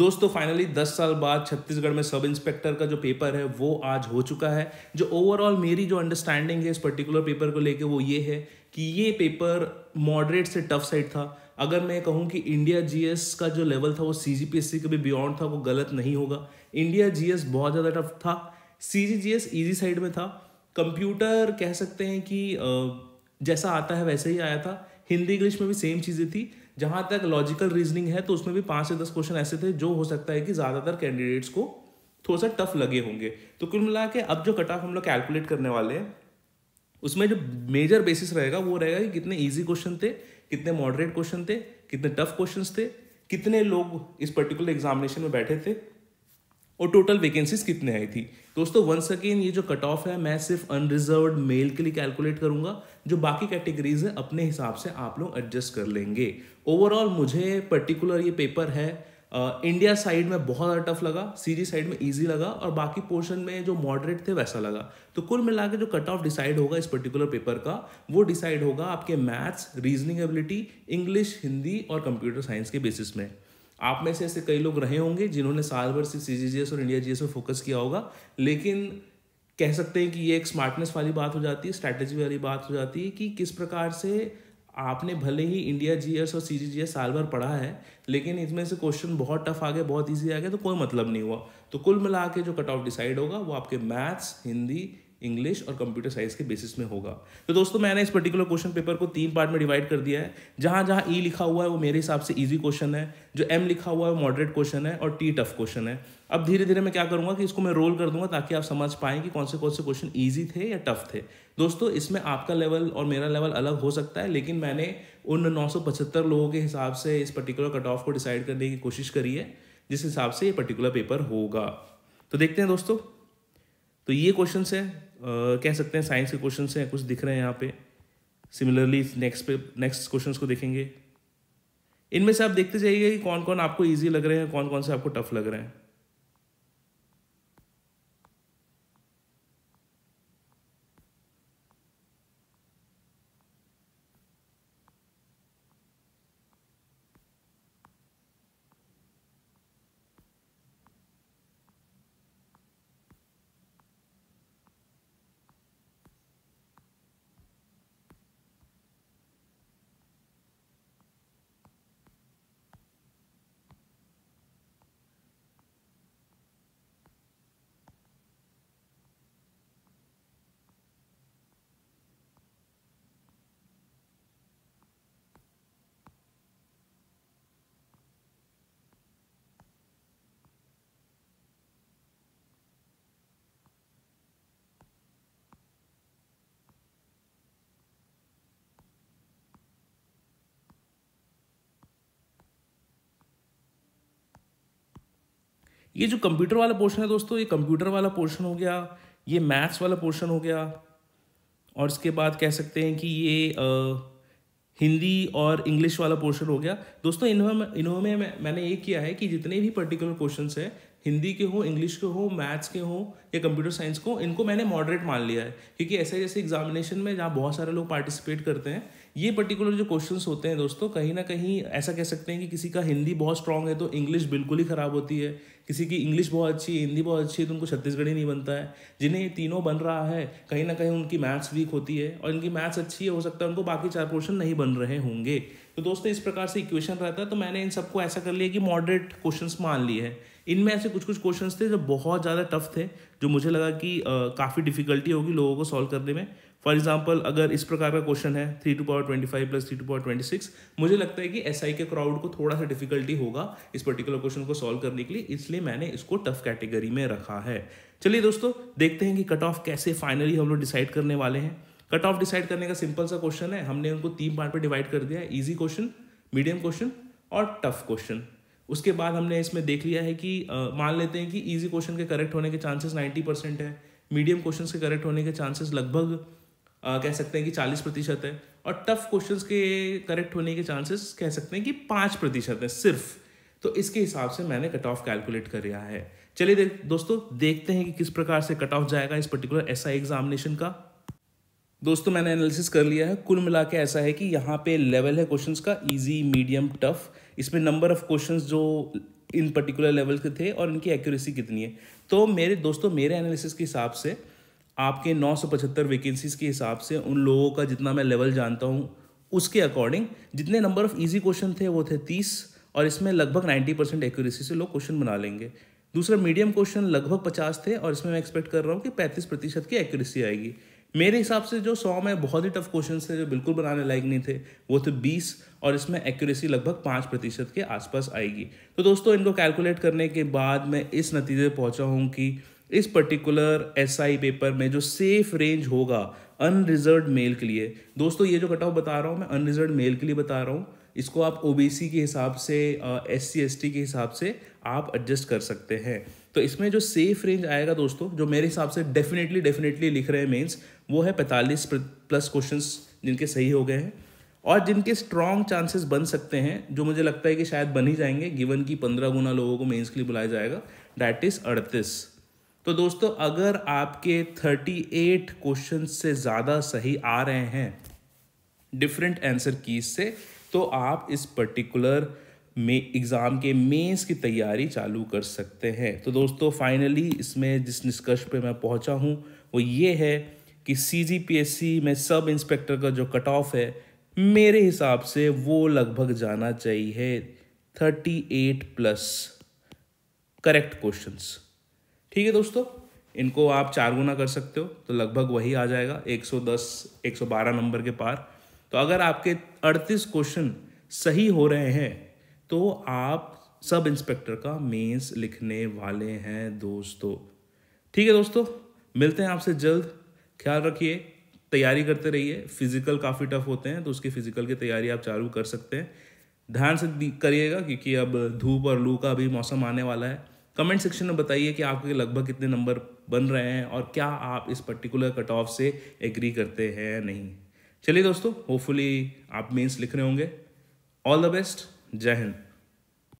दोस्तों फाइनली 10 साल बाद छत्तीसगढ़ में सब इंस्पेक्टर का जो पेपर है वो आज हो चुका है जो ओवरऑल मेरी जो अंडरस्टैंडिंग है इस पर्टिकुलर पेपर को लेके वो ये है कि ये पेपर मॉडरेट से टफ साइड था अगर मैं कहूँ कि इंडिया जीएस का जो लेवल था वो सी जी पी के भी बियॉन्ड था वो गलत नहीं होगा इंडिया जीएस बहुत ज़्यादा टफ था सी जी जी एस ईजी साइड में था कंप्यूटर कह सकते हैं कि जैसा आता है वैसे ही आया था हिंदी इंग्लिश में भी सेम चीज़ें थी जहां तक लॉजिकल रीजनिंग है तो उसमें भी पांच से दस क्वेश्चन ऐसे थे जो हो सकता है कि ज़्यादातर कैंडिडेट्स को थोड़ा सा टफ लगे होंगे तो कुल मिला के अब जो कट ऑफ हम लोग कैलकुलेट करने वाले हैं उसमें जो मेजर बेसिस रहेगा वो रहेगा कि कितने ईजी क्वेश्चन थे कितने मॉडरेट क्वेश्चन थे कितने टफ क्वेश्चन थे कितने लोग इस पर्टिकुलर एग्जामिनेशन में बैठे थे और टोटल वैकेंसीज कितने आई थी दोस्तों वंस अगेन ये जो कट ऑफ है मैं सिर्फ अनरिजर्व मेल के लिए कैलकुलेट करूंगा जो बाकी कैटेगरीज है अपने हिसाब से आप लोग एडजस्ट कर लेंगे ओवरऑल मुझे पर्टिकुलर ये पेपर है इंडिया uh, साइड में बहुत ज़्यादा टफ लगा सीजी साइड में इजी लगा और बाकी पोर्शन में जो मॉडरेट थे वैसा लगा तो कुल मिला के जो कट ऑफ डिसाइड होगा इस पर्टिकुलर पेपर का वो डिसाइड होगा आपके maths reasoning ability English Hindi और कंप्यूटर साइंस के बेसिस में आप में से ऐसे कई लोग रहे होंगे जिन्होंने साल भर से सी और इंडिया जी में फोकस किया होगा लेकिन कह सकते हैं कि ये एक स्मार्टनेस वाली बात हो जाती है स्ट्रैटेजी वाली बात हो जाती है कि किस प्रकार से आपने भले ही इंडिया जी और सी जी साल भर पढ़ा है लेकिन इसमें से क्वेश्चन बहुत टफ आ गया बहुत ईजी आ गया तो कोई मतलब नहीं हुआ तो कुल मिला के जो कट ऑफ डिसाइड होगा वो आपके मैथ्स हिंदी इंग्लिश और कंप्यूटर साइंस के बेसिस में होगा तो दोस्तों मैंने इस पर्टिकुलर क्वेश्चन पेपर को तीन पार्ट में डिवाइड कर दिया है जहाँ जहाँ ई e लिखा हुआ है वो मेरे हिसाब से ईजी क्वेश्चन है जो एम लिखा हुआ है वो मॉडरेट क्वेश्चन है और टी टफ क्वेश्चन है अब धीरे धीरे मैं क्या करूँगा कि इसको मैं रोल कर दूंगा ताकि आप समझ पाएँ कि कौन से कौन से क्वेश्चन ईजी थे या टफ थे दोस्तों इसमें आपका लेवल और मेरा लेवल अलग हो सकता है लेकिन मैंने उन नौ लोगों के हिसाब से इस पर्टिकुलर कट ऑफ को डिसाइड करने की कोशिश करी है जिस हिसाब से ये पर्टिकुलर पेपर होगा तो देखते हैं दोस्तों तो ये क्वेश्चन है कह सकते हैं साइंस के क्वेश्चन हैं कुछ दिख रहे हैं यहाँ पे सिमिलरली नेक्स्ट पे नेक्स्ट क्वेश्चन को देखेंगे इनमें से आप देखते जाइए कि कौन कौन आपको ईजी लग रहे हैं कौन कौन से आपको टफ लग रहे हैं ये जो कंप्यूटर वाला पोर्शन है दोस्तों ये कंप्यूटर वाला पोर्शन हो गया ये मैथ्स वाला पोर्शन हो गया और इसके बाद कह सकते हैं कि ये आ, हिंदी और इंग्लिश वाला पोर्शन हो गया दोस्तों इन्होंने इन्होंने मैंने ये किया है कि जितने भी पर्टिकुलर क्वेश्चन हैं हिंदी के हों इंग्लिश के हों मैथ्स के हों या कंप्यूटर साइंस को इनको मैंने मॉडरेट मान लिया है क्योंकि ऐसे जैसे एग्जामिनेशन में जहाँ बहुत सारे लोग पार्टिसिपेट करते हैं ये पर्टिकुलर जो क्वेश्चन होते हैं दोस्तों कहीं ना कहीं ऐसा कह सकते हैं कि किसी का हिंदी बहुत स्ट्रांग है तो इंग्लिश बिल्कुल ही ख़राब होती है किसी की इंग्लिश बहुत अच्छी है हिंदी बहुत अच्छी है तो उनको छत्तीसगढ़ी नहीं बनता है जिन्हें ये तीनों बन रहा है कहीं ना कहीं उनकी मैथ्स वीक होती है और इनकी मैथ्स अच्छी है हो सकता है उनको बाकी चार पोर्शन नहीं बन रहे होंगे तो दोस्तों इस प्रकार से इक्वेशन रहता है तो मैंने इन सबको ऐसा कर लिया कि मॉडरेट क्वेश्चन मान लिए हैं इनमें ऐसे कुछ कुछ क्वेश्चन थे जो बहुत ज़्यादा टफ थे जो मुझे लगा कि काफ़ी डिफिकल्टी होगी लोगों को सॉल्व करने में फॉर एग्जाम्पल अगर इस प्रकार का क्वेश्चन है three two power twenty five plus three two power twenty six मुझे लगता है कि एस आई के क्राउड को थोड़ा सा डिफिकल्टी होगा इस पर्टिकुलर क्वेश्चन को सॉल्व करने के लिए इसलिए मैंने इसको टफ कैटेगरी में रखा है चलिए दोस्तों देखते हैं कि कट ऑफ कैसे फाइनली हम लोग डिसाइड करने वाले हैं कट ऑफ डिसाइड करने का सिंपल सा क्वेश्चन है हमने उनको तीन पार्ट पे डिवाइड कर दिया है ईजी क्वेश्चन मीडियम क्वेश्चन और टफ क्वेश्चन उसके बाद हमने इसमें देख लिया है कि मान लेते हैं कि ईजी क्वेश्चन के करेक्ट होने के चांसेस नाइन्टी परसेंट है मीडियम क्वेश्चन के करेक्ट होने के चांसेस लगभग कह सकते हैं कि चालीस प्रतिशत है और टफ क्वेश्चन के करेक्ट होने के चांसेस कह सकते हैं कि पाँच प्रतिशत है सिर्फ तो इसके हिसाब से मैंने कट ऑफ कैलकुलेट कर रहा है चलिए दोस्तों देखते हैं कि किस प्रकार से कट ऑफ जाएगा इस पर्टिकुलर ऐसा एग्जामिनेशन का दोस्तों मैंने एनालिसिस कर लिया है कुल मिला के ऐसा है कि यहाँ पे लेवल है क्वेश्चंस का इजी मीडियम टफ इसमें नंबर ऑफ क्वेश्चंस जो इन पर्टिकुलर लेवल के थे और इनकी एक्यूरेसी कितनी है तो मेरे दोस्तों मेरे एनालिसिस के हिसाब से आपके पचहत्तर वैकेंसीज के हिसाब से उन लोगों का जितना मैं लेवल जानता हूँ उसके अकॉर्डिंग जितने नंबर ऑफ ईजी क्वेश्चन थे वो थे तीस और इसमें लगभग नाइन्टी परसेंट एक्यूरेसी से लोग क्वेश्चन बना लेंगे दूसरा मीडियम क्वेश्चन लगभग पचास थे और इसमें मैं एक्सपेक्ट कर रहा हूँ कि पैंतीस प्रतिशत की एक्यूरेसी आएगी मेरे हिसाब से जो सौ में बहुत ही टफ क्वेश्चन थे जो बिल्कुल बनाने लायक नहीं थे वो थे बीस और इसमें एक्यूरेसी लगभग पाँच प्रतिशत के आसपास आएगी तो दोस्तों इनको कैलकुलेट करने के बाद मैं इस नतीजे पहुंचा हूँ कि इस पर्टिकुलर एस पेपर में जो सेफ रेंज होगा अनरिजर्व मेल के लिए दोस्तों ये जो कट ऑफ बता रहा हूँ मैं अनरिजर्व मेल के लिए बता रहा हूँ इसको आप ओ के हिसाब से एस सी के हिसाब से आप एडजस्ट कर सकते हैं तो इसमें जो सेफ रेंज आएगा दोस्तों जो मेरे हिसाब से डेफिनेटली डेफिनेटली लिख रहे हैं मेंस वो है पैंतालीस प्लस क्वेश्चन जिनके सही हो गए हैं और जिनके स्ट्रॉन्ग चांसेस बन सकते हैं जो मुझे लगता है कि शायद बन ही जाएंगे गिवन कि पंद्रह गुना लोगों को मेन्स के लिए बुलाया जाएगा डैट इज़ अड़तीस तो दोस्तों अगर आपके थर्टी एट क्वेश्चन से ज़्यादा सही आ रहे हैं डिफरेंट आंसर कीज से तो आप इस पर्टिकुलर में एग्ज़ाम के मेंस की तैयारी चालू कर सकते हैं तो दोस्तों फाइनली इसमें जिस निष्कर्ष पे मैं पहुंचा हूं वो ये है कि सी में सब इंस्पेक्टर का जो कट ऑफ है मेरे हिसाब से वो लगभग जाना चाहिए thirty eight plus correct questions ठीक है दोस्तों इनको आप चार गुना कर सकते हो तो लगभग वही आ जाएगा 110 112 नंबर के पार तो अगर आपके 38 क्वेश्चन सही हो रहे हैं तो आप सब इंस्पेक्टर का मेंस लिखने वाले हैं दोस्तों ठीक है दोस्तों मिलते हैं आपसे जल्द ख्याल रखिए तैयारी करते रहिए फिजिकल काफ़ी टफ होते हैं तो उसकी फिजिकल की तैयारी आप चालू कर सकते हैं ध्यान से करिएगा क्योंकि अब धूप और लू का अभी मौसम आने वाला है कमेंट सेक्शन में बताइए कि आपके लगभग कितने नंबर बन रहे हैं और क्या आप इस पर्टिकुलर कट ऑफ से एग्री करते हैं नहीं चलिए दोस्तों होपफुली आप मेंस लिख रहे होंगे ऑल द बेस्ट जय हिंद